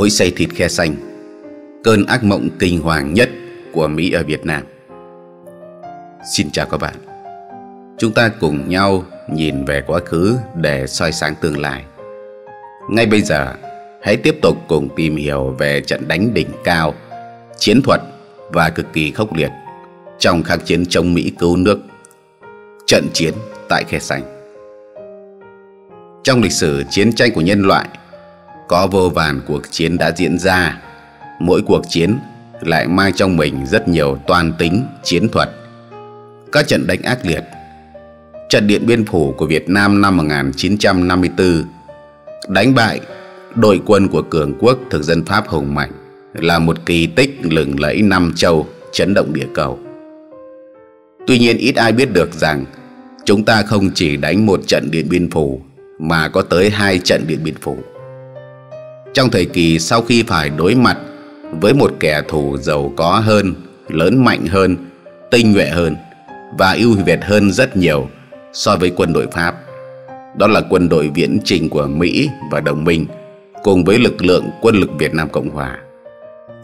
cối xay thịt khe xanh Cơn ác mộng kinh hoàng nhất của Mỹ ở Việt Nam Xin chào các bạn Chúng ta cùng nhau nhìn về quá khứ để soi sáng tương lai Ngay bây giờ hãy tiếp tục cùng tìm hiểu về trận đánh đỉnh cao Chiến thuật và cực kỳ khốc liệt trong kháng chiến chống Mỹ cứu nước Trận chiến tại Khe xanh. Trong lịch sử chiến tranh của nhân loại có vô vàn cuộc chiến đã diễn ra mỗi cuộc chiến lại mang trong mình rất nhiều toàn tính chiến thuật các trận đánh ác liệt trận điện biên phủ của Việt Nam năm 1954 đánh bại đội quân của cường quốc thực dân Pháp hùng mạnh là một kỳ tích lừng lẫy Nam Châu chấn động địa cầu. Tuy nhiên ít ai biết được rằng chúng ta không chỉ đánh một trận Điện Biên Phủ mà có tới hai trận Điện Biên Phủ trong thời kỳ sau khi phải đối mặt với một kẻ thù giàu có hơn, lớn mạnh hơn, tinh nhuệ hơn và ưu việt hơn rất nhiều so với quân đội Pháp. Đó là quân đội viễn trình của Mỹ và đồng minh cùng với lực lượng quân lực Việt Nam Cộng Hòa.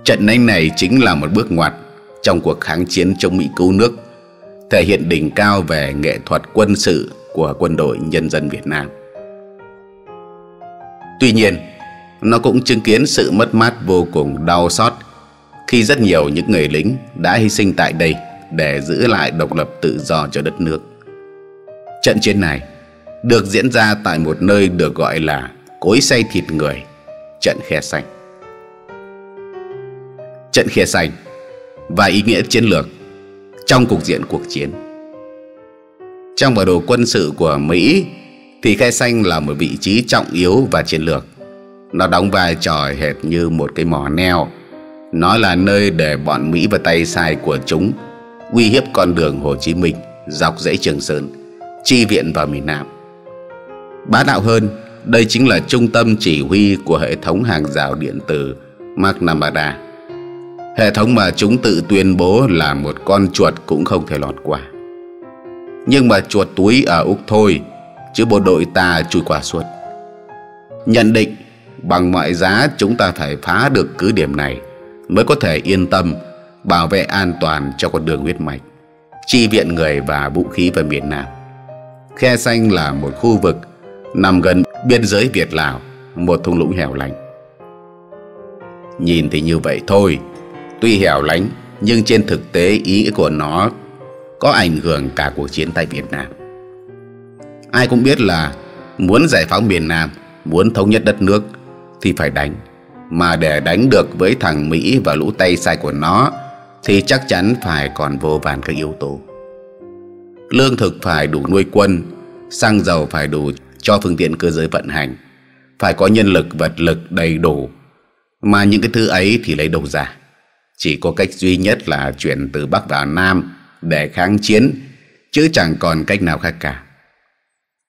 Trận đánh này chính là một bước ngoặt trong cuộc kháng chiến chống Mỹ cứu nước, thể hiện đỉnh cao về nghệ thuật quân sự của quân đội nhân dân Việt Nam. Tuy nhiên, nó cũng chứng kiến sự mất mát vô cùng đau xót khi rất nhiều những người lính đã hy sinh tại đây để giữ lại độc lập tự do cho đất nước. Trận chiến này được diễn ra tại một nơi được gọi là cối xay thịt người, trận khe xanh. Trận khe xanh và ý nghĩa chiến lược trong cục diện cuộc chiến. Trong bản đồ quân sự của Mỹ thì khe xanh là một vị trí trọng yếu và chiến lược nó đóng vai trò hệt như một cái mỏ neo Nó là nơi để bọn Mỹ và tay sai của chúng Uy hiếp con đường Hồ Chí Minh Dọc dãy Trường Sơn Chi viện vào miền Nam Bá đạo hơn Đây chính là trung tâm chỉ huy của hệ thống hàng rào điện tử McNamara Hệ thống mà chúng tự tuyên bố là một con chuột cũng không thể lọt qua Nhưng mà chuột túi ở Úc thôi Chứ bộ đội ta chui qua suốt Nhận định bằng mọi giá chúng ta phải phá được cứ điểm này mới có thể yên tâm bảo vệ an toàn cho con đường huyết mạch chi viện người và vũ khí về miền Nam. Khe Xanh là một khu vực nằm gần biên giới Việt Lào, một thung lũng hẻo lánh. Nhìn thì như vậy thôi, tuy hẻo lánh nhưng trên thực tế ý của nó có ảnh hưởng cả cuộc chiến tại Việt Nam. Ai cũng biết là muốn giải phóng miền Nam, muốn thống nhất đất nước thì phải đánh Mà để đánh được với thằng Mỹ và lũ tay sai của nó Thì chắc chắn phải còn vô vàn các yếu tố Lương thực phải đủ nuôi quân Xăng dầu phải đủ cho phương tiện cơ giới vận hành Phải có nhân lực vật lực đầy đủ Mà những cái thứ ấy thì lấy đâu ra Chỉ có cách duy nhất là chuyển từ Bắc vào Nam để kháng chiến Chứ chẳng còn cách nào khác cả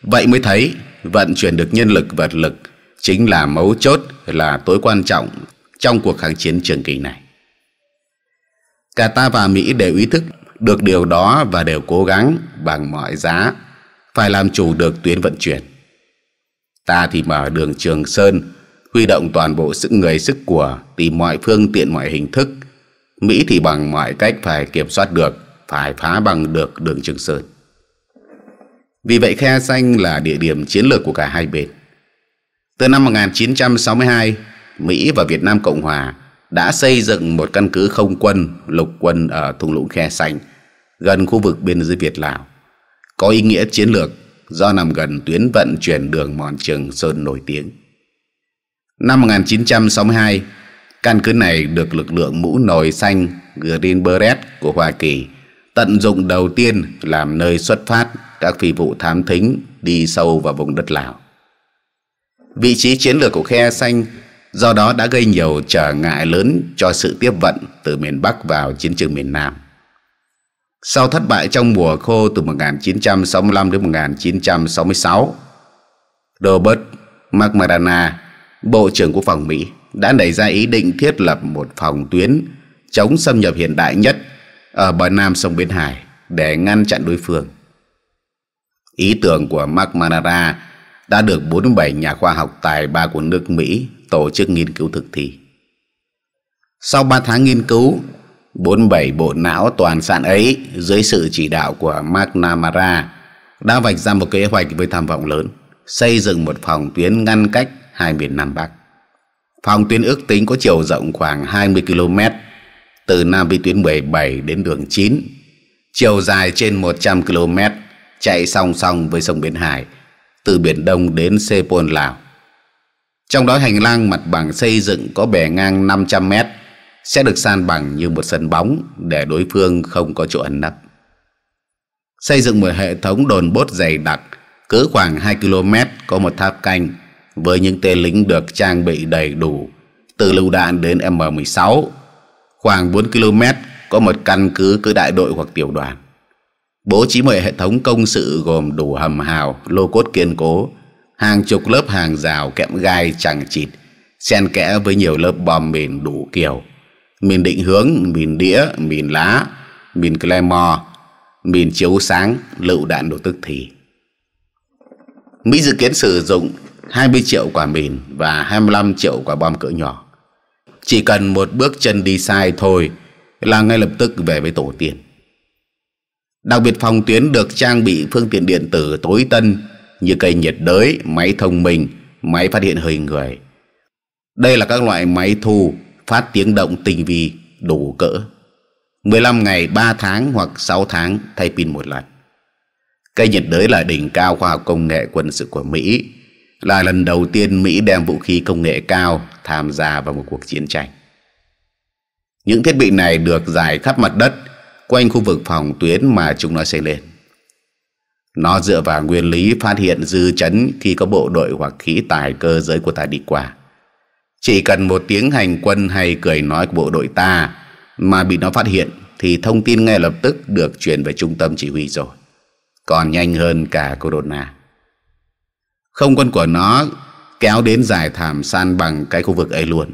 Vậy mới thấy vận chuyển được nhân lực vật lực chính là mấu chốt là tối quan trọng trong cuộc kháng chiến trường kỳ này. Cả ta và Mỹ đều ý thức được điều đó và đều cố gắng bằng mọi giá phải làm chủ được tuyến vận chuyển. Ta thì mở đường Trường Sơn, huy động toàn bộ sức người sức của tìm mọi phương tiện mọi hình thức. Mỹ thì bằng mọi cách phải kiểm soát được, phải phá bằng được đường Trường Sơn. Vì vậy Khe Xanh là địa điểm chiến lược của cả hai bên. Từ năm 1962, Mỹ và Việt Nam Cộng Hòa đã xây dựng một căn cứ không quân, lục quân ở thung lũng Khe Sành, gần khu vực biên giới Việt Lào, có ý nghĩa chiến lược do nằm gần tuyến vận chuyển đường mòn Trường Sơn nổi tiếng. Năm 1962, căn cứ này được lực lượng mũ nồi xanh Green Beret của Hoa Kỳ tận dụng đầu tiên làm nơi xuất phát các phi vụ thám thính đi sâu vào vùng đất Lào. Vị trí chiến lược của khe xanh do đó đã gây nhiều trở ngại lớn cho sự tiếp vận từ miền Bắc vào chiến trường miền Nam. Sau thất bại trong mùa khô từ 1965 đến 1966, Robert McMurrana, Bộ trưởng Quốc phòng Mỹ, đã nảy ra ý định thiết lập một phòng tuyến chống xâm nhập hiện đại nhất ở bờ nam sông Bến Hải để ngăn chặn đối phương. Ý tưởng của McMurrana đã được 47 nhà khoa học tài ba của nước Mỹ tổ chức nghiên cứu thực thi. Sau 3 tháng nghiên cứu, 47 bộ não toàn sạn ấy dưới sự chỉ đạo của McNamara đã vạch ra một kế hoạch với tham vọng lớn, xây dựng một phòng tuyến ngăn cách hai miền Nam Bắc. Phòng tuyến ước tính có chiều rộng khoảng 20 km từ Nam vĩ tuyến 17 đến đường 9, chiều dài trên 100 km chạy song song với sông biển Hải từ Biển Đông đến Sepol Lào. Trong đó hành lang mặt bằng xây dựng có bề ngang 500 m sẽ được san bằng như một sân bóng để đối phương không có chỗ ẩn nấp. Xây dựng một hệ thống đồn bốt dày đặc cứ khoảng 2 km có một tháp canh với những tên lính được trang bị đầy đủ từ lưu đạn đến M16. Khoảng 4 km có một căn cứ cứ đại đội hoặc tiểu đoàn bố trí mọi hệ thống công sự gồm đủ hầm hào lô cốt kiên cố hàng chục lớp hàng rào kẽm gai chẳng chịt xen kẽ với nhiều lớp bom mìn đủ kiểu mìn định hướng mìn đĩa mìn lá mìn clemore mìn chiếu sáng lựu đạn đồ tức thì mỹ dự kiến sử dụng 20 triệu quả mìn và 25 triệu quả bom cỡ nhỏ chỉ cần một bước chân đi sai thôi là ngay lập tức về với tổ tiên Đặc biệt phòng tuyến được trang bị phương tiện điện tử tối tân như cây nhiệt đới, máy thông minh, máy phát hiện hình người. Đây là các loại máy thu phát tiếng động tinh vi đủ cỡ. 15 ngày, 3 tháng hoặc 6 tháng thay pin một lần. Cây nhiệt đới là đỉnh cao khoa học công nghệ quân sự của Mỹ, là lần đầu tiên Mỹ đem vũ khí công nghệ cao tham gia vào một cuộc chiến tranh. Những thiết bị này được giải khắp mặt đất, quanh khu vực phòng tuyến mà chúng nó xây lên. Nó dựa vào nguyên lý phát hiện dư chấn khi có bộ đội hoặc khí tài cơ giới của ta đi qua. Chỉ cần một tiếng hành quân hay cười nói của bộ đội ta mà bị nó phát hiện thì thông tin ngay lập tức được chuyển về trung tâm chỉ huy rồi. Còn nhanh hơn cả Corona. Không quân của nó kéo đến dài thảm san bằng cái khu vực ấy luôn.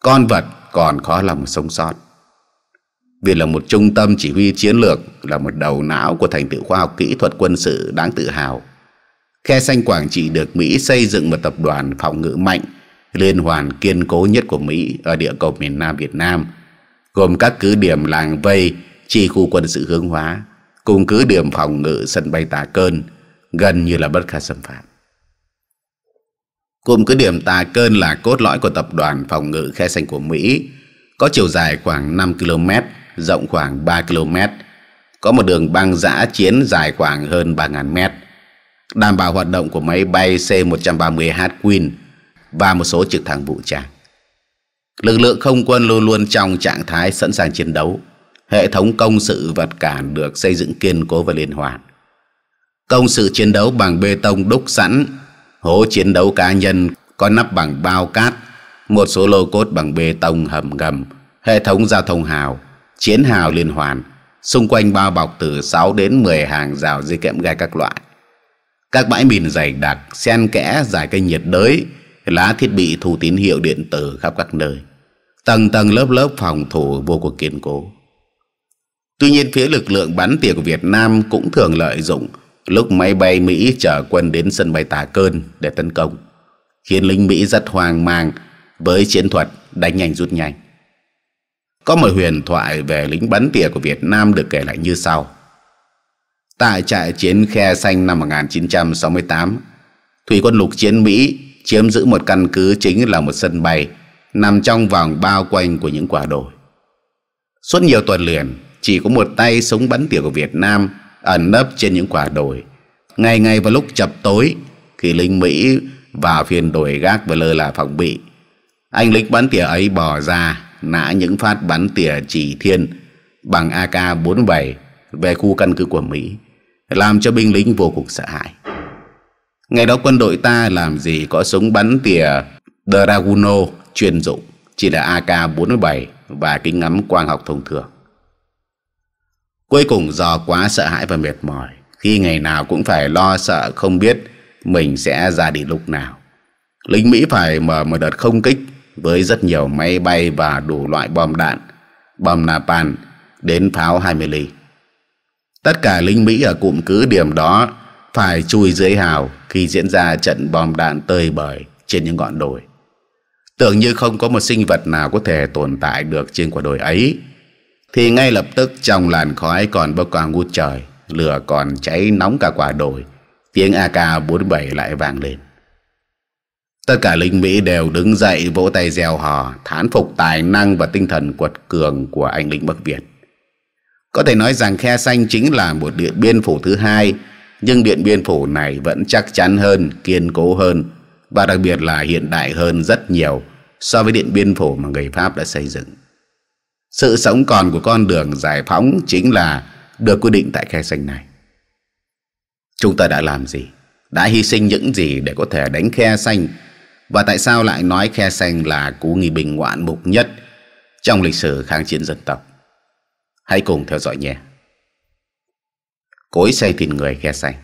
Con vật còn khó lòng sống sót. Vì là một trung tâm chỉ huy chiến lược, là một đầu não của thành tựu khoa học kỹ thuật quân sự đáng tự hào. Khe xanh Quảng Trị được Mỹ xây dựng một tập đoàn phòng ngự mạnh, liên hoàn kiên cố nhất của Mỹ ở địa cầu miền Nam Việt Nam, gồm các cứ điểm làng vây, chi khu quân sự hướng hóa, cùng cứ điểm phòng ngự sân bay Tà Cơn, gần như là bất khả xâm phạm. Cụm cứ điểm Tà Cơn là cốt lõi của tập đoàn phòng ngự khe xanh của Mỹ, có chiều dài khoảng 5 km, rộng khoảng 3 km, có một đường băng giã chiến dài khoảng hơn 3.000 mét, đảm bảo hoạt động của máy bay C-130H Queen và một số trực thăng vũ trang. Lực lượng không quân luôn luôn trong trạng thái sẵn sàng chiến đấu. Hệ thống công sự vật cản được xây dựng kiên cố và liên hoàn. Công sự chiến đấu bằng bê tông đúc sẵn, hố chiến đấu cá nhân có nắp bằng bao cát, một số lô cốt bằng bê tông hầm ngầm, hệ thống giao thông hào, chiến hào liên hoàn xung quanh bao bọc từ 6 đến 10 hàng rào dây kẽm gai các loại các bãi mìn dày đặc xen kẽ dài cây nhiệt đới lá thiết bị thu tín hiệu điện tử khắp các nơi tầng tầng lớp lớp phòng thủ vô cùng kiên cố tuy nhiên phía lực lượng bắn tỉa của việt nam cũng thường lợi dụng lúc máy bay mỹ chở quân đến sân bay tà cơn để tấn công khiến lính mỹ rất hoang mang với chiến thuật đánh nhanh rút nhanh có một huyền thoại về lính bắn tỉa của Việt Nam được kể lại như sau. Tại trại chiến Khe Xanh năm 1968, Thủy quân lục chiến Mỹ chiếm giữ một căn cứ chính là một sân bay nằm trong vòng bao quanh của những quả đồi. Suốt nhiều tuần liền, chỉ có một tay súng bắn tỉa của Việt Nam ẩn nấp trên những quả đồi. Ngày ngày vào lúc chập tối, khi lính Mỹ vào phiền đồi gác và lơ là phòng bị, anh lính bắn tỉa ấy bỏ ra nã những phát bắn tỉa chỉ thiên bằng AK-47 về khu căn cứ của Mỹ, làm cho binh lính vô cùng sợ hãi. Ngày đó quân đội ta làm gì có súng bắn tỉa Draguno chuyên dụng, chỉ là AK-47 và kính ngắm quang học thông thường. Cuối cùng do quá sợ hãi và mệt mỏi, khi ngày nào cũng phải lo sợ không biết mình sẽ ra đi lúc nào. Lính Mỹ phải mở một đợt không kích với rất nhiều máy bay và đủ loại bom đạn, bom napalm đến pháo 20 ly. Tất cả lính Mỹ ở cụm cứ điểm đó phải chui dưới hào khi diễn ra trận bom đạn tơi bời trên những ngọn đồi. Tưởng như không có một sinh vật nào có thể tồn tại được trên quả đồi ấy, thì ngay lập tức trong làn khói còn bốc cao ngút trời, lửa còn cháy nóng cả quả đồi, tiếng AK-47 lại vang lên. Tất cả lính Mỹ đều đứng dậy vỗ tay reo hò, thán phục tài năng và tinh thần quật cường của anh lính Bắc Việt. Có thể nói rằng Khe Xanh chính là một điện biên phủ thứ hai, nhưng điện biên phủ này vẫn chắc chắn hơn, kiên cố hơn và đặc biệt là hiện đại hơn rất nhiều so với điện biên phủ mà người Pháp đã xây dựng. Sự sống còn của con đường giải phóng chính là được quy định tại Khe Xanh này. Chúng ta đã làm gì? Đã hy sinh những gì để có thể đánh Khe Xanh và tại sao lại nói Khe xanh là cú nghỉ bình ngoạn mục nhất trong lịch sử kháng chiến dân tộc? Hãy cùng theo dõi nhé. Cối xay thịt người Khe xanh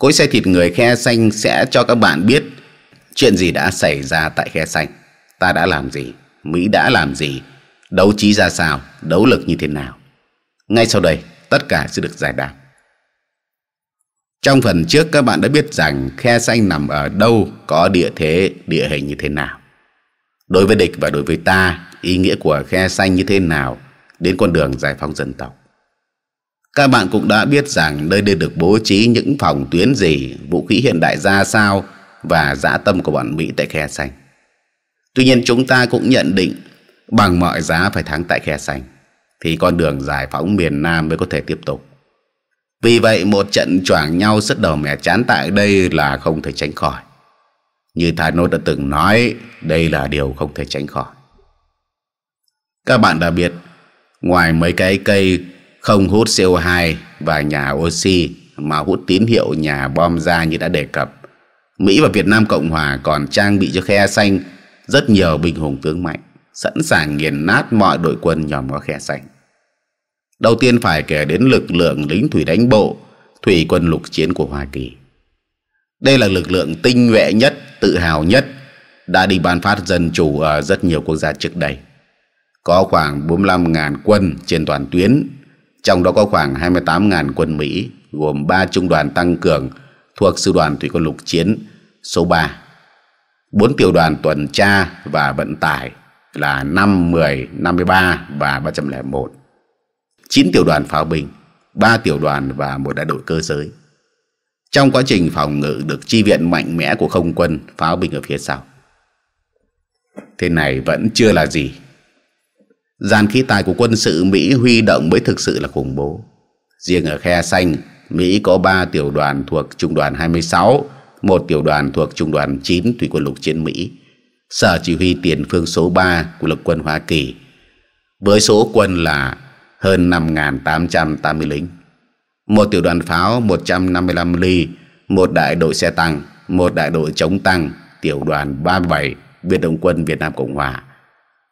Cối xay thịt người Khe xanh sẽ cho các bạn biết chuyện gì đã xảy ra tại Khe xanh Ta đã làm gì? Mỹ đã làm gì? Đấu trí ra sao? Đấu lực như thế nào? Ngay sau đây, tất cả sẽ được giải đáp. Trong phần trước các bạn đã biết rằng khe xanh nằm ở đâu, có địa thế, địa hình như thế nào. Đối với địch và đối với ta, ý nghĩa của khe xanh như thế nào đến con đường giải phóng dân tộc. Các bạn cũng đã biết rằng nơi đây được bố trí những phòng tuyến gì, vũ khí hiện đại ra sao và dã tâm của bọn Mỹ tại khe xanh. Tuy nhiên chúng ta cũng nhận định bằng mọi giá phải thắng tại khe xanh thì con đường giải phóng miền Nam mới có thể tiếp tục. Vì vậy một trận choảng nhau rất đầu mẻ chán tại đây là không thể tránh khỏi. Như Thanos đã từng nói, đây là điều không thể tránh khỏi. Các bạn đã biết, ngoài mấy cái cây không hút CO2 và nhà oxy mà hút tín hiệu nhà bom ra như đã đề cập, Mỹ và Việt Nam Cộng Hòa còn trang bị cho khe xanh rất nhiều binh hùng tướng mạnh, sẵn sàng nghiền nát mọi đội quân nhòm qua khe xanh. Đầu tiên phải kể đến lực lượng lính thủy đánh bộ, thủy quân lục chiến của Hoa Kỳ. Đây là lực lượng tinh nhuệ nhất, tự hào nhất, đã đi ban phát dân chủ ở rất nhiều quốc gia trước đây. Có khoảng 45.000 quân trên toàn tuyến, trong đó có khoảng 28.000 quân Mỹ, gồm ba trung đoàn tăng cường thuộc Sư đoàn Thủy quân lục chiến số 3, bốn tiểu đoàn tuần tra và vận tải là 5, 10, 53 và 301 9 tiểu đoàn pháo binh, 3 tiểu đoàn và một đại đội cơ giới. Trong quá trình phòng ngự được chi viện mạnh mẽ của không quân pháo binh ở phía sau. Thế này vẫn chưa là gì. Gian khí tài của quân sự Mỹ huy động mới thực sự là khủng bố. Riêng ở Khe Xanh, Mỹ có 3 tiểu đoàn thuộc Trung đoàn 26, một tiểu đoàn thuộc Trung đoàn 9 Thủy quân lục chiến Mỹ, Sở chỉ huy tiền phương số 3 của lực quân Hoa Kỳ, với số quân là hơn 5.880 lính. Một tiểu đoàn pháo 155 ly, một đại đội xe tăng, một đại đội chống tăng, tiểu đoàn 37 Việt động quân Việt Nam Cộng Hòa,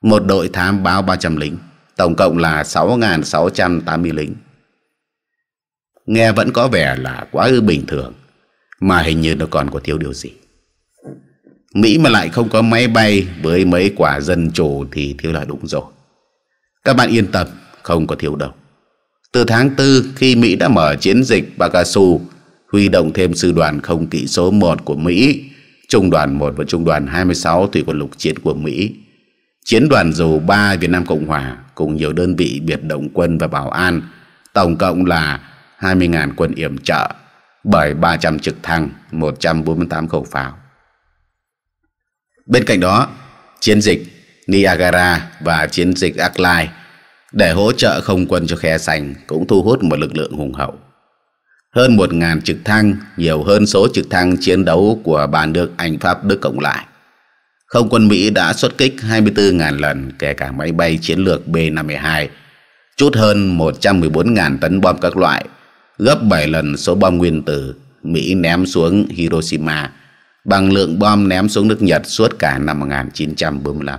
một đội thám báo 300 lính, tổng cộng là 6.680 lính. Nghe vẫn có vẻ là quá ư bình thường, mà hình như nó còn có thiếu điều gì. Mỹ mà lại không có máy bay với mấy quả dân chủ thì thiếu là đúng rồi. Các bạn yên tâm, không có thiếu đâu. Từ tháng 4 khi Mỹ đã mở chiến dịch Bagasu, huy động thêm sư đoàn không kỵ số 1 của Mỹ, trung đoàn 1 và trung đoàn 26 thủy quân lục chiến của Mỹ, chiến đoàn dù 3 Việt Nam Cộng Hòa cùng nhiều đơn vị biệt động quân và bảo an, tổng cộng là 20.000 quân yểm trợ bởi 300 trực thăng, 148 khẩu pháo. Bên cạnh đó, chiến dịch Niagara và chiến dịch Aklai để hỗ trợ không quân cho khe Sành cũng thu hút một lực lượng hùng hậu. Hơn 1.000 trực thăng, nhiều hơn số trực thăng chiến đấu của bàn được Anh, Pháp, Đức cộng lại. Không quân Mỹ đã xuất kích 24.000 lần, kể cả máy bay chiến lược B-52, chút hơn 114.000 tấn bom các loại, gấp 7 lần số bom nguyên tử Mỹ ném xuống Hiroshima bằng lượng bom ném xuống nước Nhật suốt cả năm 1945.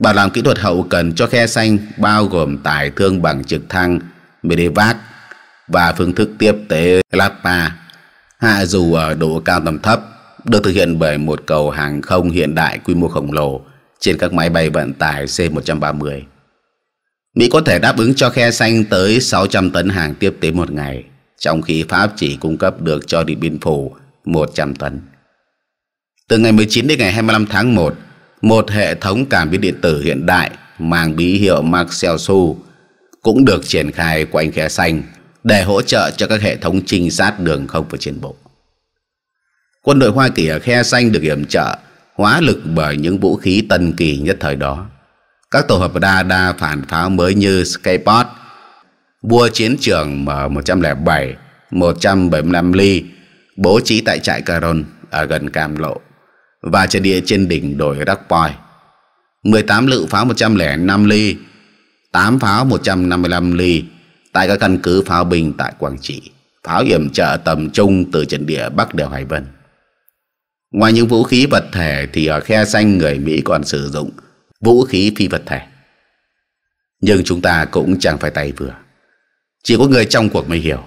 Bảo làm kỹ thuật hậu cần cho khe xanh bao gồm tải thương bằng trực thăng Medevac và phương thức tiếp tế Lata hạ dù ở độ cao tầm thấp được thực hiện bởi một cầu hàng không hiện đại quy mô khổng lồ trên các máy bay vận tải C-130. Mỹ có thể đáp ứng cho khe xanh tới 600 tấn hàng tiếp tế một ngày, trong khi Pháp chỉ cung cấp được cho Điện Biên Phủ 100 tấn. Từ ngày 19 đến ngày 25 tháng 1, một hệ thống cảm biến điện tử hiện đại mang bí hiệu Maxell cũng được triển khai quanh khe xanh để hỗ trợ cho các hệ thống trinh sát đường không và trên bộ. Quân đội Hoa Kỳ ở khe xanh được yểm trợ hóa lực bởi những vũ khí tân kỳ nhất thời đó. Các tổ hợp đa đa phản pháo mới như Skypod, vua chiến trường M107, 175 ly bố trí tại trại Caron ở gần Cam Lộ và trận địa trên đỉnh đồi Rakpoi. 18 lựu pháo 105 ly, 8 pháo 155 ly tại các căn cứ pháo binh tại Quảng Trị, pháo yểm trợ tầm trung từ trận địa Bắc đèo Hải Vân. Ngoài những vũ khí vật thể thì ở khe xanh người Mỹ còn sử dụng vũ khí phi vật thể. Nhưng chúng ta cũng chẳng phải tay vừa. Chỉ có người trong cuộc mới hiểu.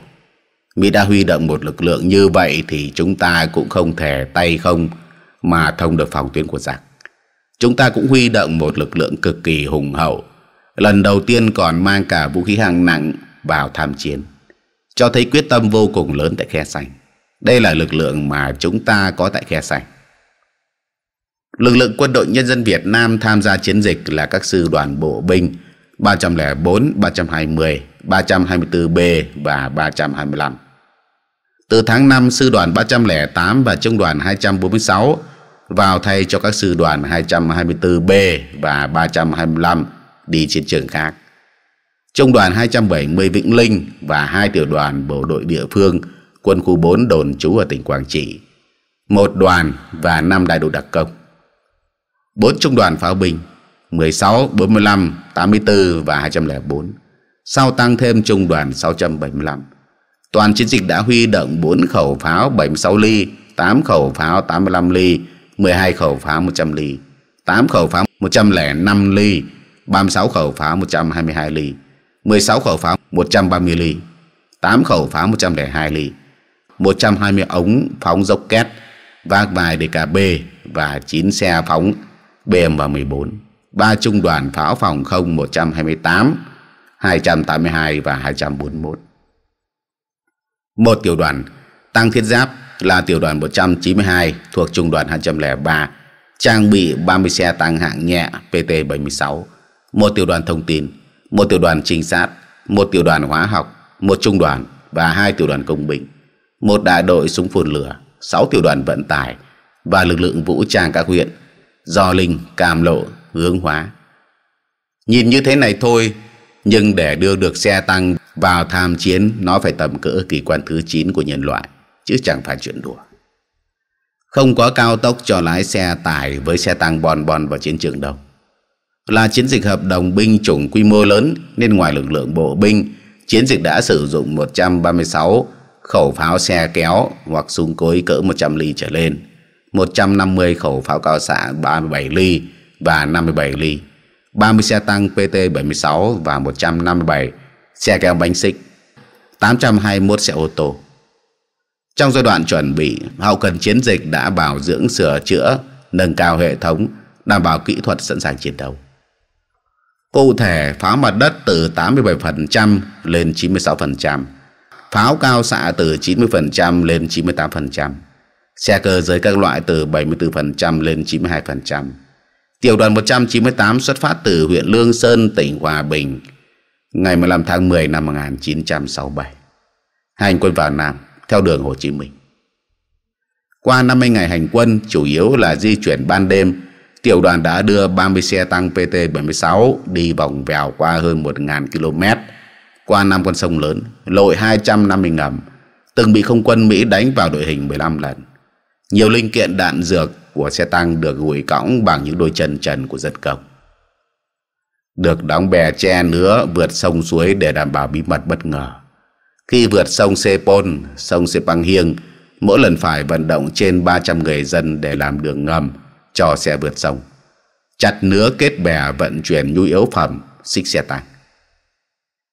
Mỹ đã huy động một lực lượng như vậy thì chúng ta cũng không thể tay không mà thông được phòng tuyến của giặc chúng ta cũng huy động một lực lượng cực kỳ hùng hậu lần đầu tiên còn mang cả vũ khí hạng nặng vào tham chiến cho thấy quyết tâm vô cùng lớn tại khe sành đây là lực lượng mà chúng ta có tại khe sành lực lượng quân đội nhân dân Việt Nam tham gia chiến dịch là các sư đoàn bộ binh 304, 320, 324B và 325. Từ tháng 5, sư đoàn 308 và trung đoàn 246 vào thay cho các sư đoàn 224B và 325 đi chiến trường khác. Trung đoàn 270 Vĩnh Linh và hai tiểu đoàn bộ đội địa phương quân khu 4 đồn trú ở tỉnh Quảng Trị, một đoàn và năm đại đội đặc công. bốn trung đoàn pháo binh 16, 45, 84 và 204, sau tăng thêm trung đoàn 675 Toàn chiến dịch đã huy động 4 khẩu pháo 76 ly, 8 khẩu pháo 85 ly, 12 khẩu pháo 100 ly, 8 khẩu pháo 105 ly, 36 khẩu pháo 122 ly, 16 khẩu pháo 130 ly, 8 khẩu pháo 102 ly, 120 ống phóng dốc két, vác vài DKB và 9 xe phóng BM-14, 3 trung đoàn pháo phòng không 128, 282 và 241 một tiểu đoàn tăng thiết giáp là tiểu đoàn 192 thuộc trung đoàn 203 trang bị 30 xe tăng hạng nhẹ PT-76 một tiểu đoàn thông tin một tiểu đoàn trinh sát một tiểu đoàn hóa học một trung đoàn và hai tiểu đoàn công binh một đại đội súng phun lửa 6 tiểu đoàn vận tải và lực lượng vũ trang các huyện Gio Linh, Cam Lộ, Hướng Hóa. Nhìn như thế này thôi, nhưng để đưa được xe tăng vào tham chiến nó phải tầm cỡ kỳ quan thứ 9 của nhân loại, chứ chẳng phải chuyện đùa. Không có cao tốc cho lái xe tải với xe tăng bon bon vào chiến trường đâu. Là chiến dịch hợp đồng binh chủng quy mô lớn nên ngoài lực lượng bộ binh, chiến dịch đã sử dụng 136 khẩu pháo xe kéo hoặc súng cối cỡ 100 ly trở lên, 150 khẩu pháo cao xạ 37 ly và 57 ly, 30 xe tăng PT-76 và 157 xe kéo bánh xích 821 xe ô tô trong giai đoạn chuẩn bị hậu cần chiến dịch đã bảo dưỡng sửa chữa nâng cao hệ thống đảm bảo kỹ thuật sẵn sàng chiến đấu cụ thể pháo mặt đất từ 87% lên 96% pháo cao xạ từ 90% lên 98% xe cơ giới các loại từ 74% lên 92%. Tiểu đoàn 198 xuất phát từ huyện Lương Sơn, tỉnh Hòa Bình ngày 15 tháng 10 năm 1967 hành quân vào Nam theo đường Hồ Chí Minh. Qua 50 ngày hành quân chủ yếu là di chuyển ban đêm, tiểu đoàn đã đưa 30 xe tăng PT-76 đi vòng vèo qua hơn 1.000 km, qua năm con sông lớn, lội 250 ngầm, từng bị không quân Mỹ đánh vào đội hình 15 lần. Nhiều linh kiện đạn dược của xe tăng được gùi cõng bằng những đôi chân trần của dân công được đóng bè che nứa vượt sông suối để đảm bảo bí mật bất ngờ. Khi vượt sông Sepol, sông Sepang Hiêng, mỗi lần phải vận động trên 300 người dân để làm đường ngầm cho xe vượt sông. Chặt nứa kết bè vận chuyển nhu yếu phẩm, xích xe tăng.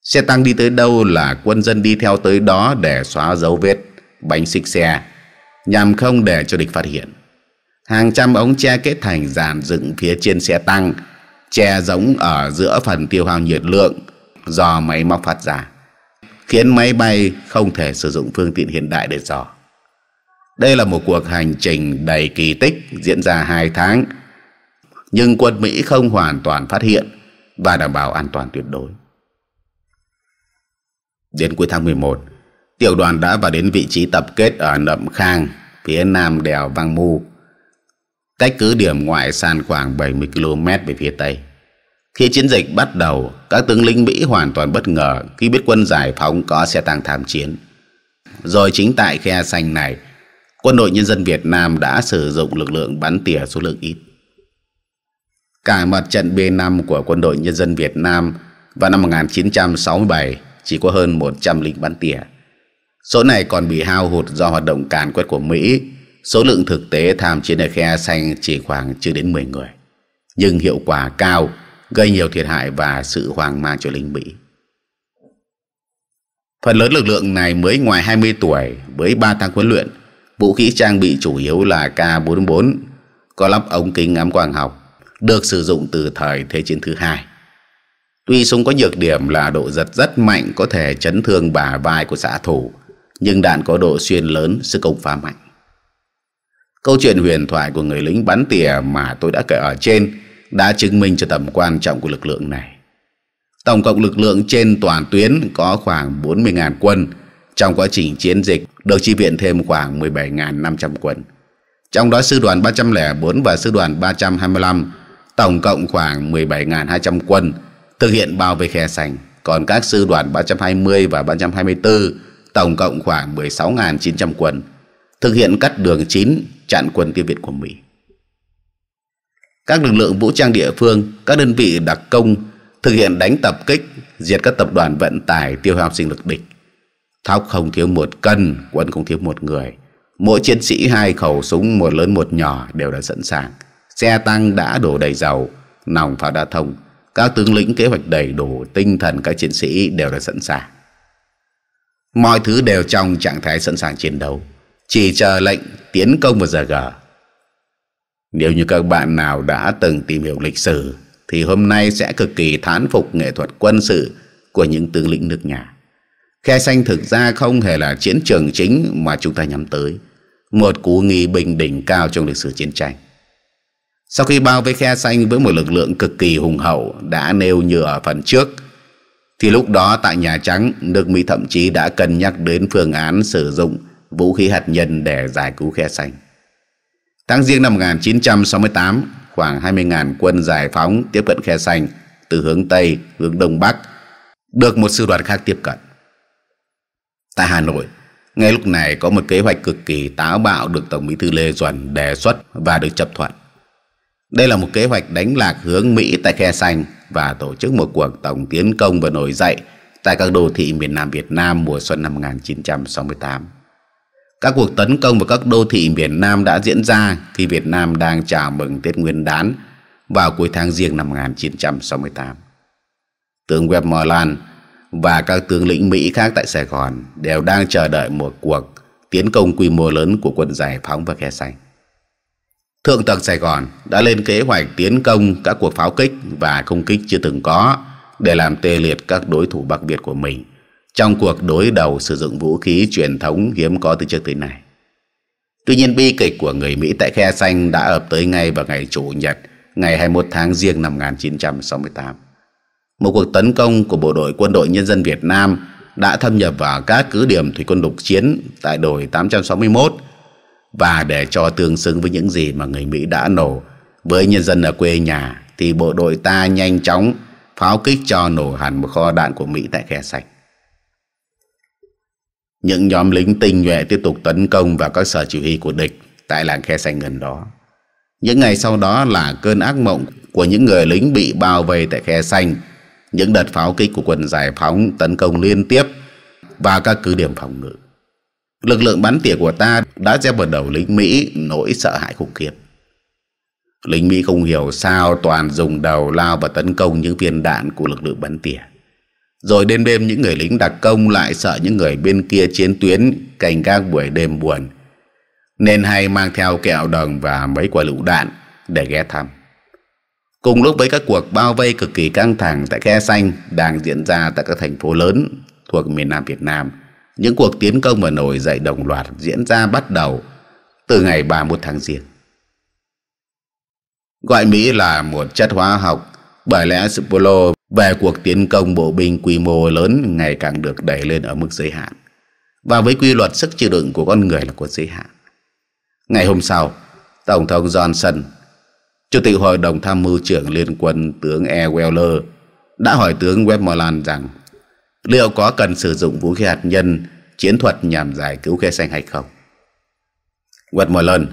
Xe tăng đi tới đâu là quân dân đi theo tới đó để xóa dấu vết, bánh xích xe, nhằm không để cho địch phát hiện. Hàng trăm ống tre kết thành dàn dựng phía trên xe tăng, che giống ở giữa phần tiêu hao nhiệt lượng do máy móc phát ra khiến máy bay không thể sử dụng phương tiện hiện đại để dò. Đây là một cuộc hành trình đầy kỳ tích diễn ra hai tháng nhưng quân Mỹ không hoàn toàn phát hiện và đảm bảo an toàn tuyệt đối. Đến cuối tháng 11, tiểu đoàn đã vào đến vị trí tập kết ở Nậm Khang, phía nam đèo Vang Mu, cách cứ điểm ngoại san khoảng 70 km về phía Tây. Khi chiến dịch bắt đầu, các tướng lính Mỹ hoàn toàn bất ngờ khi biết quân giải phóng có xe tăng tham chiến. Rồi chính tại khe xanh này, quân đội nhân dân Việt Nam đã sử dụng lực lượng bắn tỉa số lượng ít. Cả mặt trận B5 của quân đội nhân dân Việt Nam vào năm 1967 chỉ có hơn 100 lính bắn tỉa. Số này còn bị hao hụt do hoạt động càn quét của Mỹ Số lượng thực tế tham chiến ở khe xanh chỉ khoảng chưa đến 10 người, nhưng hiệu quả cao, gây nhiều thiệt hại và sự hoang mang cho lính Mỹ. Phần lớn lực lượng này mới ngoài 20 tuổi, với 3 tháng huấn luyện, vũ khí trang bị chủ yếu là K44 có lắp ống kính ngắm quang học, được sử dụng từ thời Thế chiến thứ hai. Tuy súng có nhược điểm là độ giật rất mạnh có thể chấn thương bả vai của xạ thủ, nhưng đạn có độ xuyên lớn, sức công phá mạnh. Câu chuyện huyền thoại của người lính bắn tỉa mà tôi đã kể ở trên đã chứng minh cho tầm quan trọng của lực lượng này. Tổng cộng lực lượng trên toàn tuyến có khoảng 40.000 quân. Trong quá trình chiến dịch được chi viện thêm khoảng 17.500 quân. Trong đó sư đoàn 304 và sư đoàn 325 tổng cộng khoảng 17.200 quân thực hiện bao vây khe sành. Còn các sư đoàn 320 và 324 tổng cộng khoảng 16.900 quân thực hiện cắt đường 9 chặn quân tiêu Việt của Mỹ. Các lực lượng vũ trang địa phương, các đơn vị đặc công thực hiện đánh tập kích, diệt các tập đoàn vận tải tiêu hao sinh lực địch. Thóc không thiếu một cân, quân không thiếu một người. Mỗi chiến sĩ hai khẩu súng một lớn một nhỏ đều đã sẵn sàng. Xe tăng đã đổ đầy dầu, nòng pháo đã thông. Các tướng lĩnh kế hoạch đầy đủ, tinh thần các chiến sĩ đều đã sẵn sàng. Mọi thứ đều trong trạng thái sẵn sàng chiến đấu chỉ chờ lệnh tiến công vào giờ gờ. Nếu như các bạn nào đã từng tìm hiểu lịch sử thì hôm nay sẽ cực kỳ thán phục nghệ thuật quân sự của những tướng lĩnh nước nhà. Khe xanh thực ra không hề là chiến trường chính mà chúng ta nhắm tới, một cú nghi bình đỉnh cao trong lịch sử chiến tranh. Sau khi bao vây khe xanh với một lực lượng cực kỳ hùng hậu đã nêu như ở phần trước, thì lúc đó tại Nhà Trắng, nước Mỹ thậm chí đã cân nhắc đến phương án sử dụng vũ khí hạt nhân để giải cứu khe xanh. Tháng riêng năm 1968, khoảng 20.000 quân giải phóng tiếp cận khe xanh từ hướng Tây, hướng Đông Bắc, được một sư đoàn khác tiếp cận. Tại Hà Nội, ngay lúc này có một kế hoạch cực kỳ táo bạo được Tổng Bí thư Lê Duẩn đề xuất và được chấp thuận. Đây là một kế hoạch đánh lạc hướng Mỹ tại khe xanh và tổ chức một cuộc tổng tiến công và nổi dậy tại các đô thị miền Nam Việt Nam mùa xuân năm 1968. Các cuộc tấn công vào các đô thị miền Nam đã diễn ra khi Việt Nam đang chào mừng Tết Nguyên đán vào cuối tháng Giêng năm 1968. Tướng Westmoreland và các tướng lĩnh Mỹ khác tại Sài Gòn đều đang chờ đợi một cuộc tiến công quy mô lớn của quân giải phóng và khe xanh. Thượng tầng Sài Gòn đã lên kế hoạch tiến công các cuộc pháo kích và công kích chưa từng có để làm tê liệt các đối thủ bạc biệt của mình – trong cuộc đối đầu sử dụng vũ khí truyền thống hiếm có từ trước tới nay. Tuy nhiên bi kịch của người Mỹ tại Khe Xanh đã ập tới ngay vào ngày Chủ nhật, ngày 21 tháng Giêng năm 1968. Một cuộc tấn công của bộ đội quân đội nhân dân Việt Nam đã thâm nhập vào các cứ điểm thủy quân lục chiến tại đồi 861 và để cho tương xứng với những gì mà người Mỹ đã nổ với nhân dân ở quê nhà thì bộ đội ta nhanh chóng pháo kích cho nổ hẳn một kho đạn của Mỹ tại Khe Sạch. Những nhóm lính tinh nhuệ tiếp tục tấn công vào các sở chỉ huy của địch tại làng khe xanh gần đó. Những ngày sau đó là cơn ác mộng của những người lính bị bao vây tại khe xanh, những đợt pháo kích của quân giải phóng tấn công liên tiếp và các cứ điểm phòng ngự. Lực lượng bắn tỉa của ta đã gieo vào đầu lính Mỹ nỗi sợ hãi khủng khiếp. Lính Mỹ không hiểu sao toàn dùng đầu lao và tấn công những viên đạn của lực lượng bắn tỉa. Rồi đêm đêm những người lính đặc công lại sợ những người bên kia chiến tuyến cảnh các buổi đêm buồn. Nên hay mang theo kẹo đồng và mấy quả lựu đạn để ghé thăm. Cùng lúc với các cuộc bao vây cực kỳ căng thẳng tại khe xanh đang diễn ra tại các thành phố lớn thuộc miền Nam Việt Nam, những cuộc tiến công và nổi dậy đồng loạt diễn ra bắt đầu từ ngày 31 tháng Giêng. Gọi Mỹ là một chất hóa học bởi lẽ sự polo về cuộc tiến công bộ binh quy mô lớn ngày càng được đẩy lên ở mức giới hạn và với quy luật sức chịu đựng của con người là có giới hạn. Ngày hôm sau, Tổng thống Johnson, Chủ tịch Hội đồng Tham mưu trưởng Liên quân tướng E. Weller đã hỏi tướng Westmoreland rằng liệu có cần sử dụng vũ khí hạt nhân chiến thuật nhằm giải cứu khe xanh hay không. Westmoreland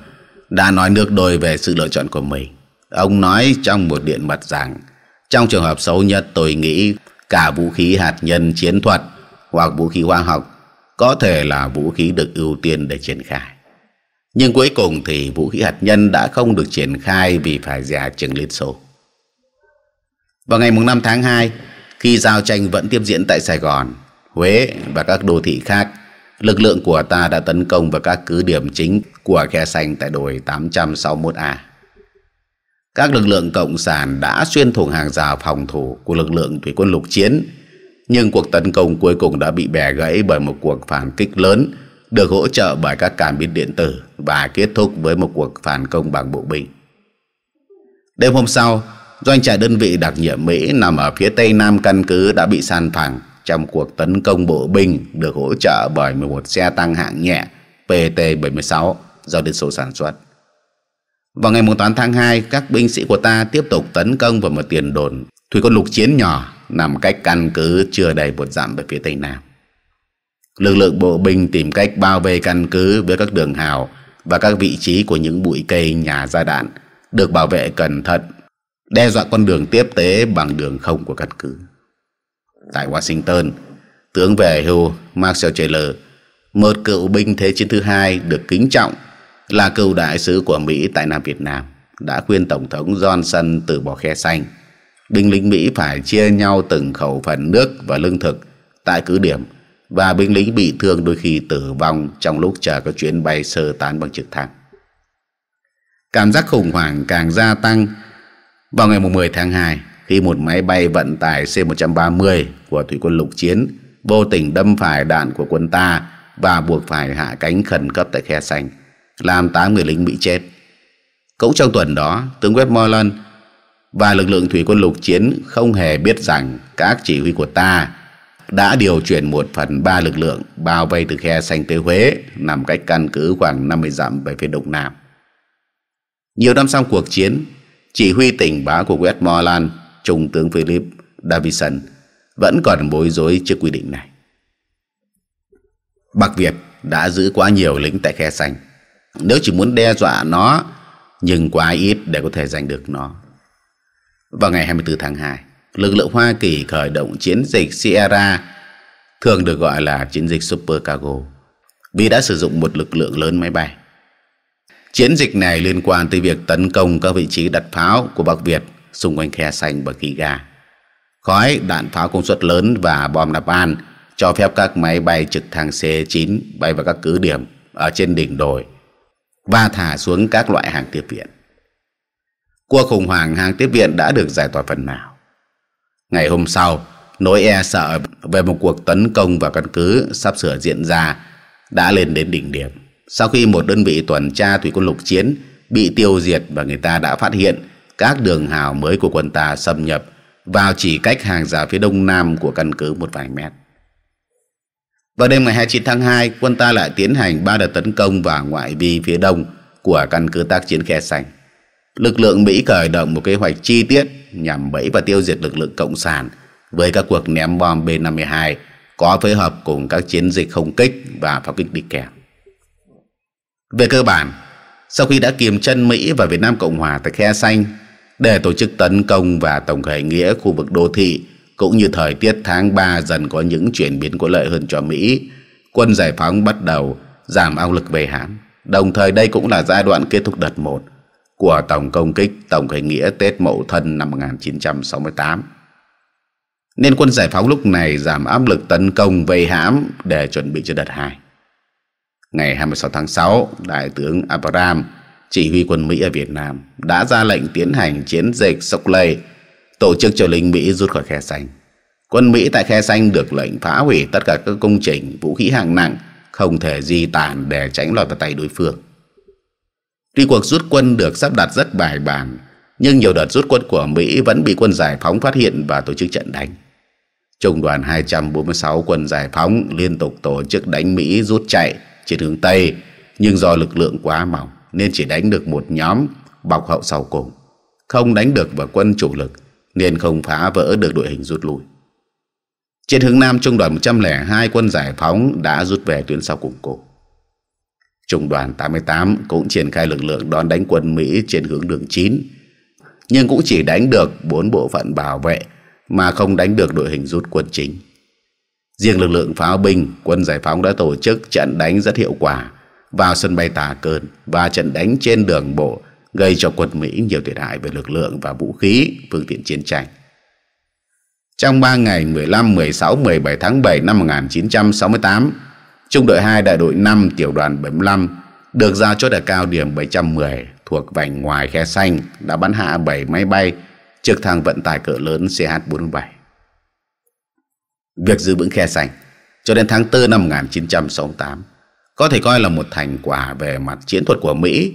đã nói nước đôi về sự lựa chọn của mình. Ông nói trong một điện mật rằng trong trường hợp xấu nhất tôi nghĩ cả vũ khí hạt nhân chiến thuật hoặc vũ khí hóa học có thể là vũ khí được ưu tiên để triển khai. Nhưng cuối cùng thì vũ khí hạt nhân đã không được triển khai vì phải giả chừng Liên Xô. Vào ngày 5 tháng 2, khi giao tranh vẫn tiếp diễn tại Sài Gòn, Huế và các đô thị khác, lực lượng của ta đã tấn công vào các cứ điểm chính của khe xanh tại đồi 861A. Các lực lượng Cộng sản đã xuyên thủng hàng rào phòng thủ của lực lượng thủy quân lục chiến, nhưng cuộc tấn công cuối cùng đã bị bẻ gãy bởi một cuộc phản kích lớn được hỗ trợ bởi các cảm biến điện tử và kết thúc với một cuộc phản công bằng bộ binh. Đêm hôm sau, doanh trại đơn vị đặc nhiệm Mỹ nằm ở phía tây nam căn cứ đã bị san phẳng trong cuộc tấn công bộ binh được hỗ trợ bởi 11 xe tăng hạng nhẹ PT-76 do Liên Xô sản xuất. Vào ngày 8 tháng 2, các binh sĩ của ta tiếp tục tấn công vào một tiền đồn thủy quân lục chiến nhỏ nằm cách căn cứ chưa đầy một dặm về phía tây nam. Lực lượng bộ binh tìm cách bao vây căn cứ với các đường hào và các vị trí của những bụi cây nhà gia đạn được bảo vệ cẩn thận, đe dọa con đường tiếp tế bằng đường không của căn cứ. Tại Washington, tướng về hưu Marshall Taylor, một cựu binh thế chiến thứ hai được kính trọng là cựu đại sứ của Mỹ tại Nam Việt Nam đã khuyên Tổng thống Johnson từ bỏ khe xanh. Binh lính Mỹ phải chia nhau từng khẩu phần nước và lương thực tại cứ điểm và binh lính bị thương đôi khi tử vong trong lúc chờ các chuyến bay sơ tán bằng trực thăng. Cảm giác khủng hoảng càng gia tăng vào ngày 10 tháng 2 khi một máy bay vận tải C-130 của thủy quân lục chiến vô tình đâm phải đạn của quân ta và buộc phải hạ cánh khẩn cấp tại khe xanh làm 8 người lính bị chết. Cũng trong tuần đó, tướng Westmoreland và lực lượng thủy quân lục chiến không hề biết rằng các chỉ huy của ta đã điều chuyển một phần ba lực lượng bao vây từ khe xanh tới Huế nằm cách căn cứ khoảng 50 dặm về phía đông nam. Nhiều năm sau cuộc chiến, chỉ huy tỉnh báo của Westmoreland, Trung tướng Philip Davison vẫn còn bối rối trước quy định này. Bạc Việt đã giữ quá nhiều lính tại khe xanh nếu chỉ muốn đe dọa nó nhưng quá ít để có thể giành được nó vào ngày 24 tháng 2 lực lượng Hoa Kỳ khởi động chiến dịch Sierra thường được gọi là chiến dịch Super Cargo vì đã sử dụng một lực lượng lớn máy bay chiến dịch này liên quan tới việc tấn công các vị trí đặt pháo của Bắc Việt xung quanh khe xanh và khí ga khói đạn pháo công suất lớn và bom nạp an cho phép các máy bay trực thăng C-9 bay vào các cứ điểm ở trên đỉnh đồi và thả xuống các loại hàng tiếp viện. Cuộc khủng hoảng hàng tiếp viện đã được giải tỏa phần nào. Ngày hôm sau, nỗi e sợ về một cuộc tấn công vào căn cứ sắp sửa diễn ra đã lên đến đỉnh điểm. Sau khi một đơn vị tuần tra thủy quân lục chiến bị tiêu diệt và người ta đã phát hiện các đường hào mới của quân ta xâm nhập vào chỉ cách hàng rào phía đông nam của căn cứ một vài mét. Vào đêm ngày 29 tháng 2, quân ta lại tiến hành 3 đợt tấn công vào ngoại vi phía đông của căn cứ tác chiến khe xanh. Lực lượng Mỹ khởi động một kế hoạch chi tiết nhằm bẫy và tiêu diệt lực lượng Cộng sản với các cuộc ném bom B-52 có phối hợp cùng các chiến dịch không kích và pháo kích đi kèm. Về cơ bản, sau khi đã kiềm chân Mỹ và Việt Nam Cộng Hòa tại Khe Xanh để tổ chức tấn công và tổng khởi nghĩa khu vực đô thị cũng như thời tiết tháng 3 dần có những chuyển biến có lợi hơn cho Mỹ, quân giải phóng bắt đầu giảm áp lực về Hán. Đồng thời đây cũng là giai đoạn kết thúc đợt 1 của tổng công kích tổng khởi nghĩa Tết Mậu Thân năm 1968. Nên quân giải phóng lúc này giảm áp lực tấn công vây hãm để chuẩn bị cho đợt 2. Ngày 26 tháng 6, Đại tướng Abraham, chỉ huy quân Mỹ ở Việt Nam, đã ra lệnh tiến hành chiến dịch Sóc Lây tổ chức cho lính Mỹ rút khỏi khe xanh. Quân Mỹ tại khe xanh được lệnh phá hủy tất cả các công trình, vũ khí hạng nặng, không thể di tản để tránh lọt vào tay đối phương. Tuy cuộc rút quân được sắp đặt rất bài bản, nhưng nhiều đợt rút quân của Mỹ vẫn bị quân giải phóng phát hiện và tổ chức trận đánh. Trung đoàn 246 quân giải phóng liên tục tổ chức đánh Mỹ rút chạy trên hướng Tây, nhưng do lực lượng quá mỏng nên chỉ đánh được một nhóm bọc hậu sau cùng, không đánh được vào quân chủ lực nên không phá vỡ được đội hình rút lui. Trên hướng Nam, trung đoàn 102 quân giải phóng đã rút về tuyến sau củng cố. Trung đoàn 88 cũng triển khai lực lượng đón đánh quân Mỹ trên hướng đường 9, nhưng cũng chỉ đánh được 4 bộ phận bảo vệ mà không đánh được đội hình rút quân chính. Riêng lực lượng pháo binh, quân giải phóng đã tổ chức trận đánh rất hiệu quả vào sân bay Tà Cơn và trận đánh trên đường bộ gây cho quân Mỹ nhiều thiệt hại về lực lượng và vũ khí, phương tiện chiến tranh. Trong 3 ngày 15, 16, 17 tháng 7 năm 1968, Trung đội 2 đại đội 5 tiểu đoàn 75 được giao cho đợt cao điểm 710 thuộc vành ngoài khe xanh đã bắn hạ 7 máy bay trực thăng vận tải cỡ lớn CH-47. Việc giữ vững khe xanh cho đến tháng 4 năm 1968 có thể coi là một thành quả về mặt chiến thuật của Mỹ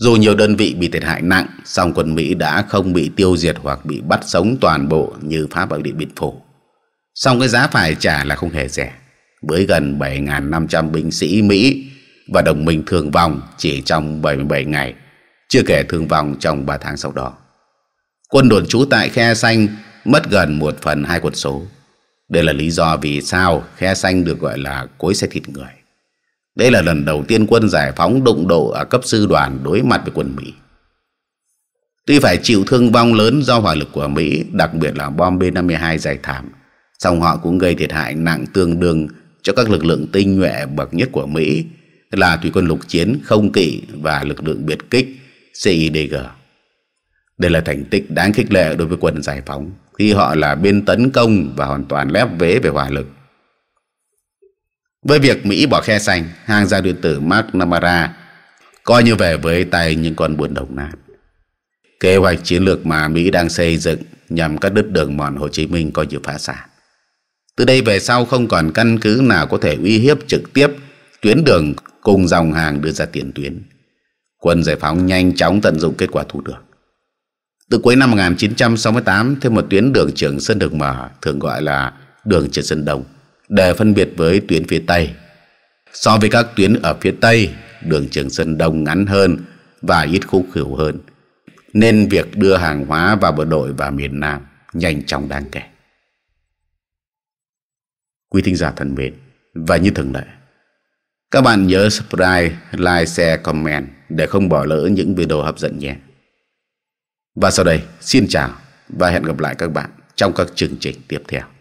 dù nhiều đơn vị bị thiệt hại nặng, song quân Mỹ đã không bị tiêu diệt hoặc bị bắt sống toàn bộ như Pháp ở Điện Biên Phủ. Song cái giá phải trả là không hề rẻ. Với gần 7.500 binh sĩ Mỹ và đồng minh thương vong chỉ trong 77 ngày, chưa kể thương vong trong 3 tháng sau đó. Quân đồn trú tại Khe Xanh mất gần 1 phần 2 quân số. Đây là lý do vì sao Khe Xanh được gọi là cối xe thịt người. Đây là lần đầu tiên quân giải phóng đụng độ ở cấp sư đoàn đối mặt với quân Mỹ. Tuy phải chịu thương vong lớn do hỏa lực của Mỹ, đặc biệt là bom B-52 giải thảm, song họ cũng gây thiệt hại nặng tương đương cho các lực lượng tinh nhuệ bậc nhất của Mỹ là thủy quân lục chiến, không kỵ và lực lượng biệt kích CIDG. Đây là thành tích đáng khích lệ đối với quân giải phóng khi họ là bên tấn công và hoàn toàn lép vế về hỏa lực với việc Mỹ bỏ khe xanh, hàng gia điện tử Mark McNamara coi như về với tay những con buôn đồng nát. Kế hoạch chiến lược mà Mỹ đang xây dựng nhằm cắt đứt đường mòn Hồ Chí Minh coi như phá sản. Từ đây về sau không còn căn cứ nào có thể uy hiếp trực tiếp tuyến đường cùng dòng hàng đưa ra tiền tuyến. Quân giải phóng nhanh chóng tận dụng kết quả thu được. Từ cuối năm 1968, thêm một tuyến đường Trường Sơn được mở, thường gọi là đường Trường Sơn Đông, để phân biệt với tuyến phía Tây. So với các tuyến ở phía Tây, đường Trường Sơn Đông ngắn hơn và ít khúc khỉu hơn, nên việc đưa hàng hóa vào bộ đội và miền Nam nhanh chóng đáng kể. Quý thính giả thân mến, và như thường lệ, các bạn nhớ subscribe, like, share, comment để không bỏ lỡ những video hấp dẫn nhé. Và sau đây, xin chào và hẹn gặp lại các bạn trong các chương trình tiếp theo.